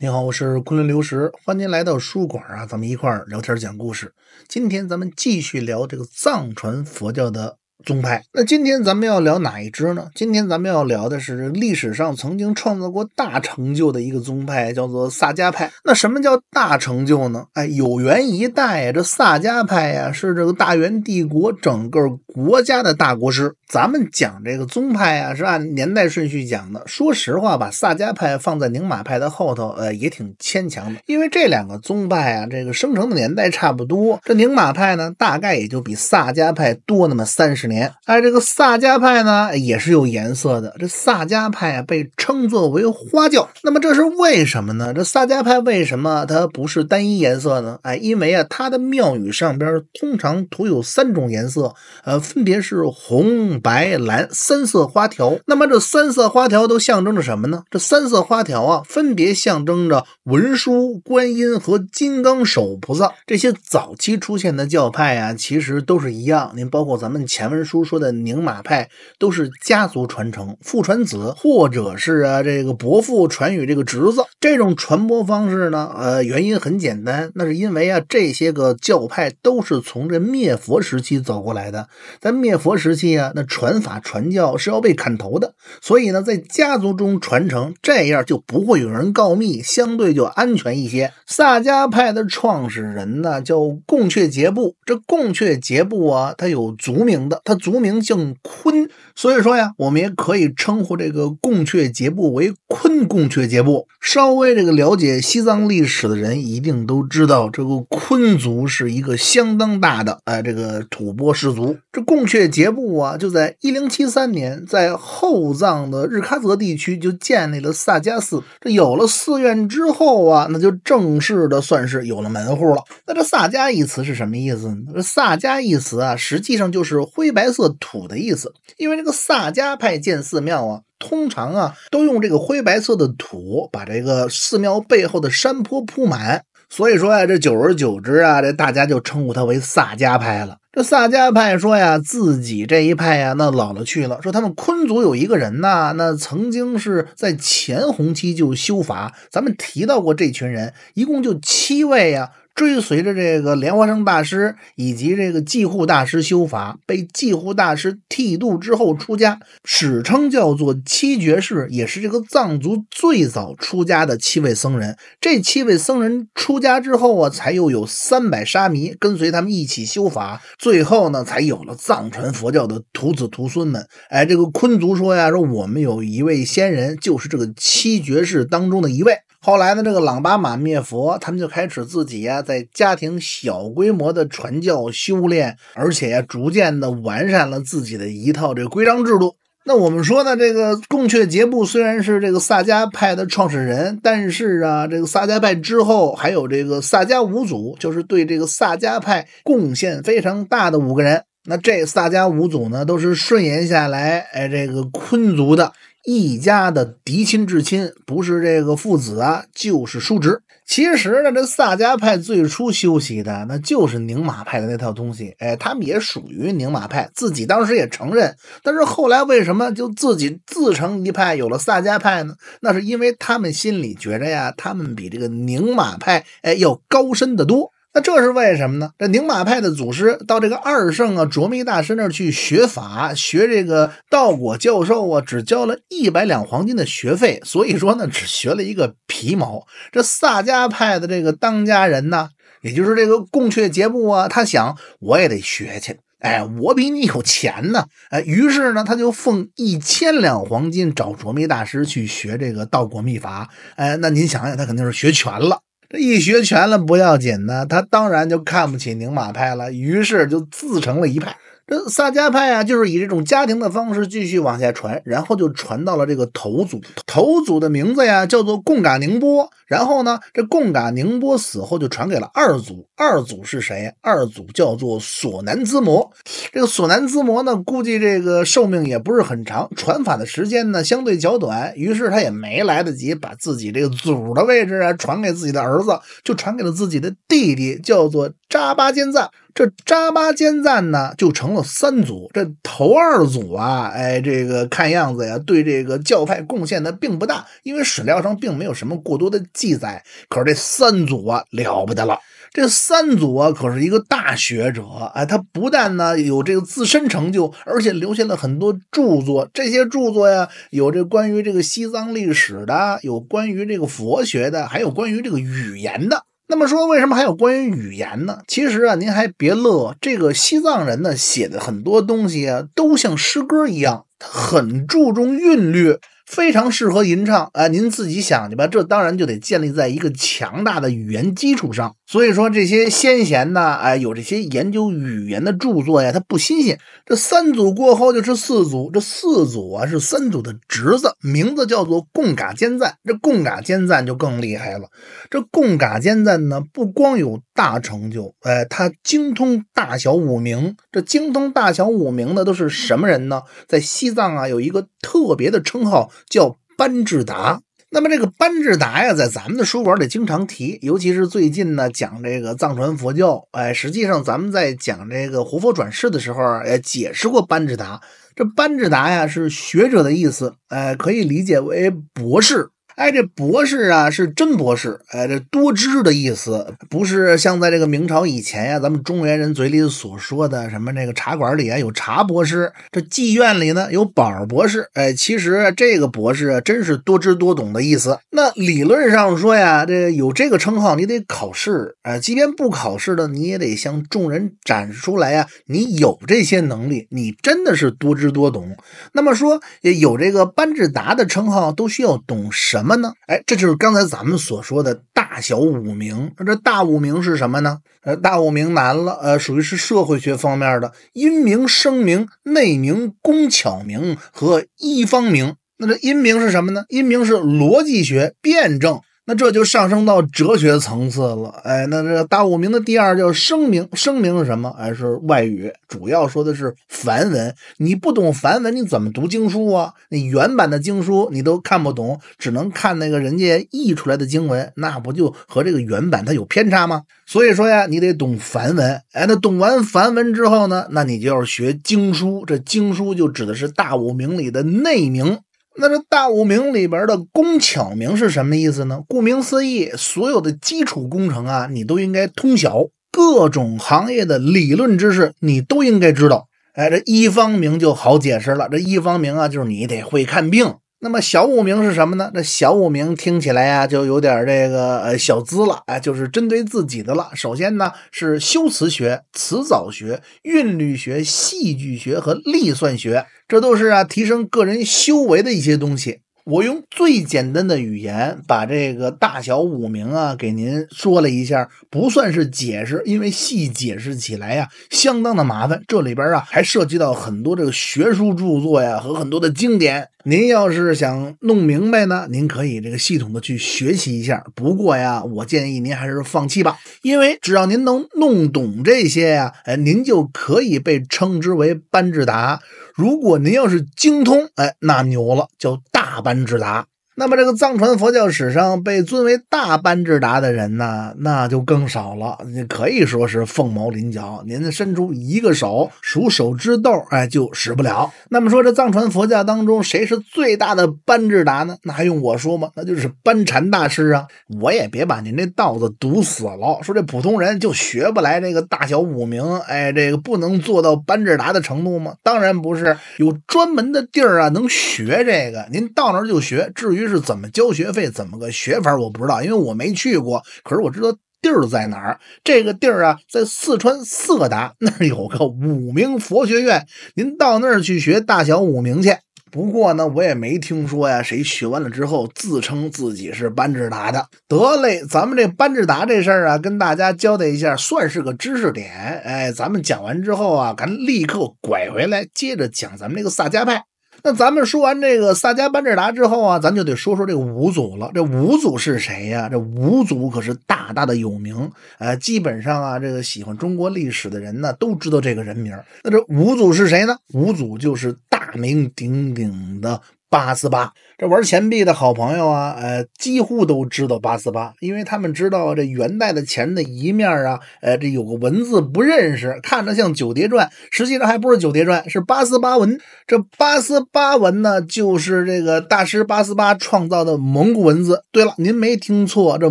你好，我是昆仑刘石，欢迎您来到书馆啊，咱们一块儿聊天讲故事。今天咱们继续聊这个藏传佛教的宗派。那今天咱们要聊哪一支呢？今天咱们要聊的是历史上曾经创造过大成就的一个宗派，叫做萨迦派。那什么叫大成就呢？哎，有缘一代呀，这萨迦派呀是这个大元帝国整个国家的大国师。咱们讲这个宗派啊，是按年代顺序讲的。说实话，把萨迦派放在宁玛派的后头，呃，也挺牵强的。因为这两个宗派啊，这个生成的年代差不多。这宁玛派呢，大概也就比萨迦派多那么三十年。哎，这个萨迦派呢，也是有颜色的。这萨迦派啊，被称作为花教。那么这是为什么呢？这萨迦派为什么它不是单一颜色呢？哎，因为啊，它的庙宇上边通常涂有三种颜色，呃，分别是红。白蓝三色花条，那么这三色花条都象征着什么呢？这三色花条啊，分别象征着文殊、观音和金刚手菩萨。这些早期出现的教派啊，其实都是一样。您包括咱们前文书说的宁玛派，都是家族传承，父传子，或者是啊这个伯父传与这个侄子这种传播方式呢？呃，原因很简单，那是因为啊这些个教派都是从这灭佛时期走过来的，在灭佛时期啊，那。传法传教是要被砍头的，所以呢，在家族中传承，这样就不会有人告密，相对就安全一些。萨迦派的创始人呢，叫贡却杰布。这贡却杰布啊，他有族名的，他族名姓昆，所以说呀，我们也可以称呼这个贡却杰布为昆贡却杰布。稍微这个了解西藏历史的人，一定都知道这个昆族是一个相当大的哎，这个吐蕃氏族。这贡却杰布啊，就在。在一零七三年，在后藏的日喀则地区就建立了萨迦寺。这有了寺院之后啊，那就正式的算是有了门户了。那这萨迦一词是什么意思呢？这萨迦一词啊，实际上就是灰白色土的意思。因为这个萨迦派建寺庙啊，通常啊都用这个灰白色的土把这个寺庙背后的山坡铺满。所以说啊，这久而久之啊，这大家就称呼它为萨迦派了。萨迦派说呀，自己这一派呀，那老了去了。说他们昆族有一个人呐，那曾经是在前弘期就修法。咱们提到过这群人，一共就七位呀。追随着这个莲花生大师以及这个寂护大师修法，被寂护大师剃度之后出家，史称叫做七觉士，也是这个藏族最早出家的七位僧人。这七位僧人出家之后啊，才又有三百沙弥跟随他们一起修法，最后呢，才有了藏传佛教的徒子徒孙们。哎，这个昆族说呀，说我们有一位仙人，就是这个七觉士当中的一位。后来呢，这个朗巴马灭佛，他们就开始自己呀，在家庭小规模的传教修炼，而且逐渐的完善了自己的一套这规章制度。那我们说呢，这个贡却杰布虽然是这个萨迦派的创始人，但是啊，这个萨迦派之后还有这个萨迦五祖，就是对这个萨迦派贡献非常大的五个人。那这萨迦五祖呢，都是顺延下来，哎，这个昆族的。一家的嫡亲至亲，不是这个父子啊，就是叔侄。其实呢，这萨迦派最初修习的那就是宁玛派的那套东西，哎，他们也属于宁玛派，自己当时也承认。但是后来为什么就自己自成一派，有了萨迦派呢？那是因为他们心里觉着呀，他们比这个宁玛派哎要高深得多。那这是为什么呢？这宁玛派的祖师到这个二圣啊，卓弥大师那儿去学法，学这个道果教授啊，只交了一百两黄金的学费，所以说呢，只学了一个皮毛。这萨迦派的这个当家人呢，也就是这个贡雀杰布啊，他想我也得学去，哎，我比你有钱呢，哎，于是呢，他就奉一千两黄金找卓弥大师去学这个道果秘法，哎，那您想想，他肯定是学全了。这一学全了不要紧呢，他当然就看不起宁马派了，于是就自成了一派。这萨迦派啊，就是以这种家庭的方式继续往下传，然后就传到了这个头祖。头祖的名字呀，叫做贡嘎宁波。然后呢，这贡嘎宁波死后就传给了二祖。二祖是谁？二祖叫做索南兹摩。这个索南兹摩呢，估计这个寿命也不是很长，传法的时间呢相对较短，于是他也没来得及把自己这个祖的位置啊传给自己的儿子，就传给了自己的弟弟，叫做。扎巴坚赞，这扎巴坚赞呢就成了三组。这头二组啊，哎，这个看样子呀，对这个教派贡献的并不大，因为史料上并没有什么过多的记载。可是这三组啊，了不得了。这三组啊，可是一个大学者，哎，他不但呢有这个自身成就，而且留下了很多著作。这些著作呀，有这关于这个西藏历史的，有关于这个佛学的，还有关于这个语言的。那么说，为什么还有关于语言呢？其实啊，您还别乐，这个西藏人呢写的很多东西啊，都像诗歌一样，他很注重韵律。非常适合吟唱啊！您自己想去吧。这当然就得建立在一个强大的语言基础上。所以说这些先贤呢，哎，有这些研究语言的著作呀，它不新鲜。这三组过后就是四组，这四组啊是三组的侄子，名字叫做贡嘎坚赞。这贡嘎坚赞就更厉害了。这贡嘎坚赞呢，不光有大成就，哎，他精通大小五明。这精通大小五明的都是什么人呢？在西藏啊有一个特别的称号。叫班智达。那么这个班智达呀，在咱们的书本里经常提，尤其是最近呢，讲这个藏传佛教，哎，实际上咱们在讲这个活佛转世的时候啊，也解释过班智达。这班智达呀，是学者的意思，哎，可以理解为博士。哎，这博士啊是真博士，哎，这多知的意思，不是像在这个明朝以前呀，咱们中原人嘴里所说的什么那个茶馆里啊有茶博士，这妓院里呢有宝博士，哎，其实这个博士真是多知多懂的意思。那理论上说呀，这有这个称号你得考试，哎，即便不考试的你也得向众人展示出来呀，你有这些能力，你真的是多知多懂。那么说有这个班智达的称号都需要懂什么？什么呢？哎，这就是刚才咱们所说的大小五名。那这大五名是什么呢？呃，大五名难了，呃，属于是社会学方面的。阴名、声名、内名、工巧名和一方名。那这阴名是什么呢？阴名是逻辑学、辩证。那这就上升到哲学层次了，哎，那这大五明的第二叫声明，声明是什么？哎，是外语，主要说的是梵文。你不懂梵文，你怎么读经书啊？那原版的经书你都看不懂，只能看那个人家译出来的经文，那不就和这个原版它有偏差吗？所以说呀，你得懂梵文，哎，那懂完梵文之后呢，那你就要学经书，这经书就指的是大五明里的内明。那这大五名里边的工巧名是什么意思呢？顾名思义，所有的基础工程啊，你都应该通晓；各种行业的理论知识，你都应该知道。哎，这医方名就好解释了，这医方名啊，就是你得会看病。那么小五名是什么呢？这小五名听起来呀，就有点这个小资了啊，就是针对自己的了。首先呢，是修辞学、词藻学、韵律学、戏剧学和立算学，这都是啊提升个人修为的一些东西。我用最简单的语言把这个大小五名啊给您说了一下，不算是解释，因为细解释起来呀相当的麻烦。这里边啊还涉及到很多这个学术著作呀和很多的经典。您要是想弄明白呢，您可以这个系统的去学习一下。不过呀，我建议您还是放弃吧，因为只要您能弄懂这些呀，哎，您就可以被称之为班智达。如果您要是精通，哎，那牛了，叫大。大智达。那么这个藏传佛教史上被尊为大班智达的人呢，那就更少了，你可以说是凤毛麟角。您伸出一个手数手指豆，哎，就使不了。那么说这藏传佛教当中谁是最大的班智达呢？那还用我说吗？那就是班禅大师啊。我也别把您这道子堵死了。说这普通人就学不来这个大小五明，哎，这个不能做到班智达的程度吗？当然不是，有专门的地儿啊，能学这个，您到那儿就学。至于是怎么交学费，怎么个学法，我不知道，因为我没去过。可是我知道地儿在哪儿，这个地儿啊，在四川色达那儿有个五明佛学院，您到那儿去学大小五明去。不过呢，我也没听说呀，谁学完了之后自称自己是班智达的。得嘞，咱们这班智达这事儿啊，跟大家交代一下，算是个知识点。哎，咱们讲完之后啊，咱立刻拐回来，接着讲咱们这个萨迦派。那咱们说完这个萨迦班智达之后啊，咱就得说说这个五祖了。这五祖是谁呀？这五祖可是大大的有名，呃，基本上啊，这个喜欢中国历史的人呢，都知道这个人名。那这五祖是谁呢？五祖就是大名鼎鼎的。八思巴，这玩钱币的好朋友啊，呃，几乎都知道八思巴，因为他们知道这元代的钱的一面啊，呃，这有个文字不认识，看着像九叠篆，实际上还不是九叠篆，是八思巴文。这八思巴文呢，就是这个大师八思巴创造的蒙古文字。对了，您没听错，这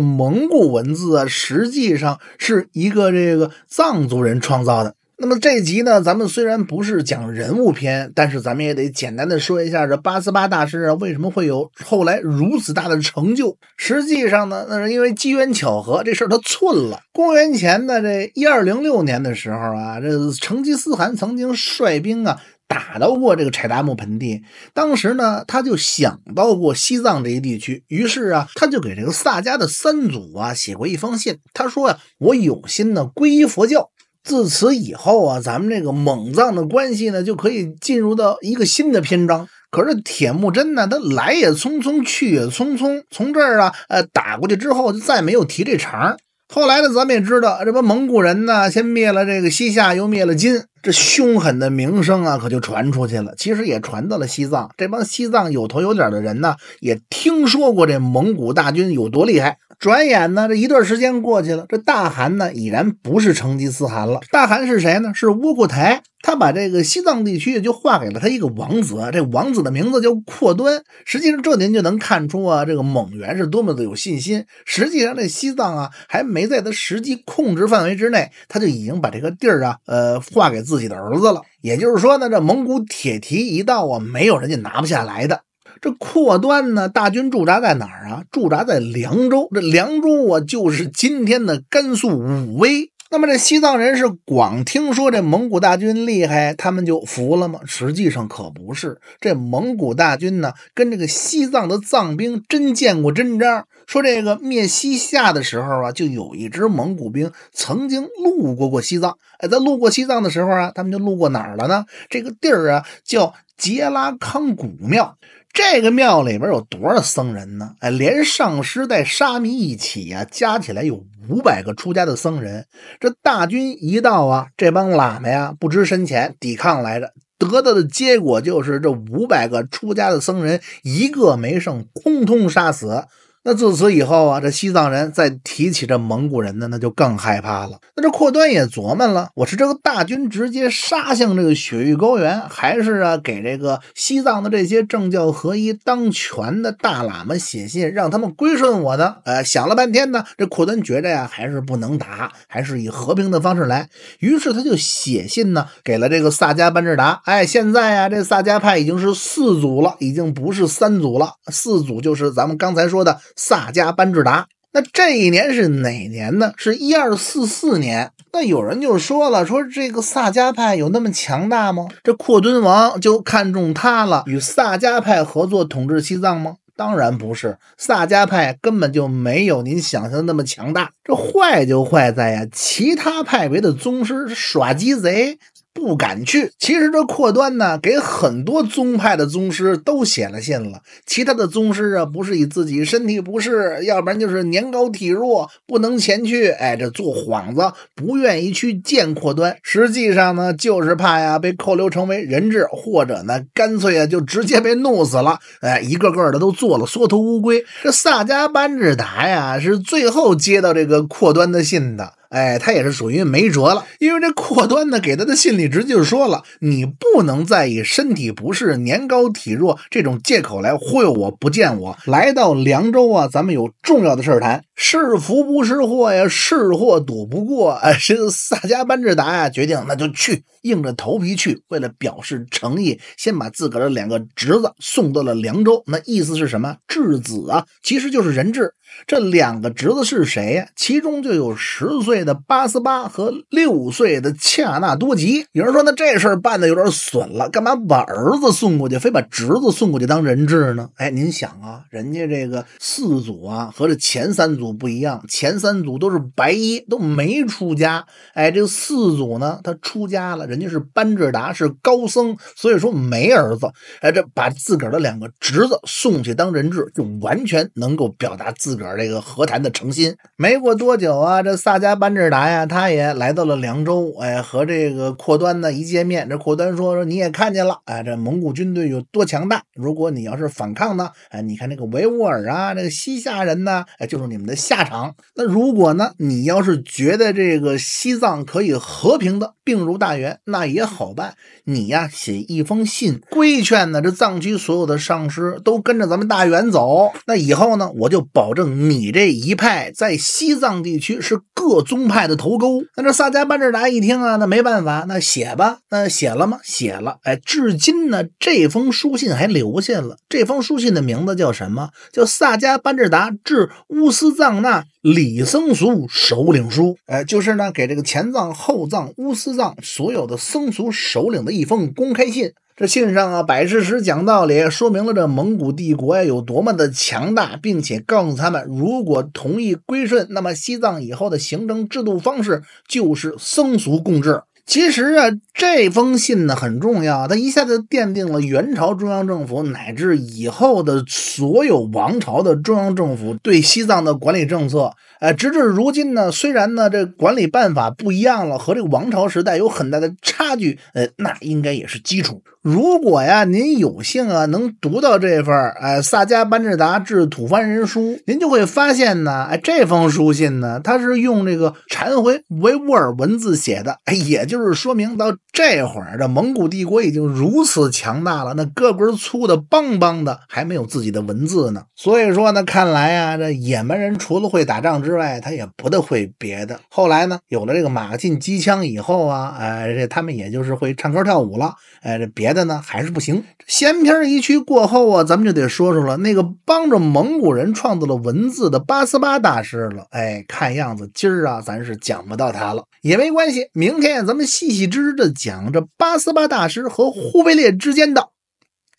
蒙古文字啊，实际上是一个这个藏族人创造的。那么这集呢，咱们虽然不是讲人物篇，但是咱们也得简单的说一下，这八思巴大师啊，为什么会有后来如此大的成就？实际上呢，那是因为机缘巧合，这事儿他寸了。公元前的这一二零六年的时候啊，这成吉思汗曾经率兵啊打到过这个柴达木盆地，当时呢，他就想到过西藏这一地区，于是啊，他就给这个萨迦的三祖啊写过一封信，他说啊我有心呢皈依佛教。自此以后啊，咱们这个蒙藏的关系呢，就可以进入到一个新的篇章。可是铁木真呢，他来也匆匆，去也匆匆，从这儿啊，呃，打过去之后，就再没有提这茬儿。后来呢，咱们也知道，这帮蒙古人呢，先灭了这个西夏，又灭了金，这凶狠的名声啊，可就传出去了。其实也传到了西藏，这帮西藏有头有脸的人呢，也听说过这蒙古大军有多厉害。转眼呢，这一段时间过去了，这大汗呢已然不是成吉思汗了。大汗是谁呢？是窝阔台。他把这个西藏地区就划给了他一个王子，这王子的名字叫阔端。实际上，这您就能看出啊，这个蒙元是多么的有信心。实际上，这西藏啊还没在他实际控制范围之内，他就已经把这个地儿啊，呃，划给自己的儿子了。也就是说呢，这蒙古铁蹄一到啊，没有人家拿不下来的。这阔端呢，大军驻扎在哪儿啊？驻扎在凉州。这凉州啊，就是今天的甘肃武威。那么这西藏人是光听说这蒙古大军厉害，他们就服了吗？实际上可不是。这蒙古大军呢，跟这个西藏的藏兵真见过真章。说这个灭西夏的时候啊，就有一支蒙古兵曾经路过过西藏。哎，在路过西藏的时候啊，他们就路过哪儿了呢？这个地儿啊，叫杰拉康古庙。这个庙里边有多少僧人呢？哎，连上师带沙弥一起啊，加起来有五百个出家的僧人。这大军一到啊，这帮喇嘛呀不知深浅，抵抗来着，得到的结果就是这五百个出家的僧人一个没剩，通通杀死。那自此以后啊，这西藏人再提起这蒙古人呢，那就更害怕了。那这阔端也琢磨了，我是这个大军直接杀向这个雪域高原，还是啊给这个西藏的这些政教合一当权的大喇嘛写信，让他们归顺我呢？呃，想了半天呢，这阔端觉着呀，还是不能打，还是以和平的方式来。于是他就写信呢，给了这个萨迦班智达。哎，现在啊，这萨迦派已经是四祖了，已经不是三祖了。四祖就是咱们刚才说的。萨迦班智达，那这一年是哪年呢？是一二四四年。那有人就说了，说这个萨迦派有那么强大吗？这阔敦王就看中他了，与萨迦派合作统治西藏吗？当然不是，萨迦派根本就没有您想象的那么强大。这坏就坏在呀，其他派别的宗师耍鸡贼。不敢去。其实这阔端呢，给很多宗派的宗师都写了信了。其他的宗师啊，不是以自己身体不适，要不然就是年高体弱不能前去，哎，这做幌子，不愿意去见阔端。实际上呢，就是怕呀被扣留成为人质，或者呢，干脆啊就直接被弄死了。哎，一个个的都做了缩头乌龟。这萨迦班智达呀，是最后接到这个阔端的信的。哎，他也是属于没辙了，因为这阔端呢给他的信里直接就说了，你不能再以身体不适、年高体弱这种借口来忽悠我，不见我。来到凉州啊，咱们有重要的事儿谈，是福不是祸呀，是祸躲不过。哎，个萨迦班智达呀，决定那就去，硬着头皮去。为了表示诚意，先把自个儿的两个侄子送到了凉州，那意思是什么？质子啊，其实就是人质。这两个侄子是谁呀？其中就有十岁的巴斯巴和六岁的恰纳多吉。有人说，那这事儿办的有点损了，干嘛把儿子送过去，非把侄子送过去当人质呢？哎，您想啊，人家这个四组啊和这前三组不一样，前三组都是白衣，都没出家。哎，这四组呢，他出家了，人家是班智达，是高僧，所以说没儿子。哎，这把自个儿的两个侄子送去当人质，就完全能够表达自。个这个和谈的诚心，没过多久啊，这萨迦班智达呀，他也来到了凉州，哎，和这个扩端呢一见面，这扩端说说你也看见了，哎，这蒙古军队有多强大，如果你要是反抗呢，哎，你看这个维吾尔啊，这个西夏人呢，哎，就是你们的下场。那如果呢，你要是觉得这个西藏可以和平的并入大元，那也好办，你呀写一封信规劝呢，这藏区所有的上师都跟着咱们大元走，那以后呢，我就保证。你这一派在西藏地区是各宗派的头沟。那这萨迦班智达一听啊，那没办法，那写吧，那写了吗？写了，哎，至今呢，这封书信还留下了。这封书信的名字叫什么？叫萨迦班智达致乌斯藏那李僧俗首领书。哎，就是呢，给这个前藏、后藏、乌斯藏所有的僧俗首领的一封公开信。这信上啊，摆事实、讲道理，说明了这蒙古帝国呀有多么的强大，并且告诉他们，如果同意归顺，那么西藏以后的行政制度方式就是僧俗共治。其实啊，这封信呢很重要，它一下子奠定了元朝中央政府乃至以后的所有王朝的中央政府对西藏的管理政策。呃，直至如今呢，虽然呢这管理办法不一样了，和这个王朝时代有很大的差距，呃，那应该也是基础。如果呀您有幸啊能读到这份儿，萨迦班智达致吐蕃人书，您就会发现呢，哎，这封书信呢，它是用这个忏回维吾尔文字写的，哎，也就。就是说明到这会儿，这蒙古帝国已经如此强大了，那胳膊粗的邦邦的，还没有自己的文字呢。所以说呢，看来啊，这野蛮人除了会打仗之外，他也不得会别的。后来呢，有了这个马进机枪以后啊，哎，这他们也就是会唱歌跳舞了，哎，这别的呢还是不行。闲篇一去过后啊，咱们就得说说了那个帮着蒙古人创造了文字的八思巴大师了。哎，看样子今儿啊，咱是讲不到他了，也没关系，明天咱们。细细支着讲着，巴斯巴大师和忽必烈之间的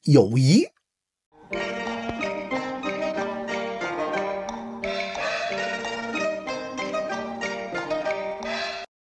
友谊。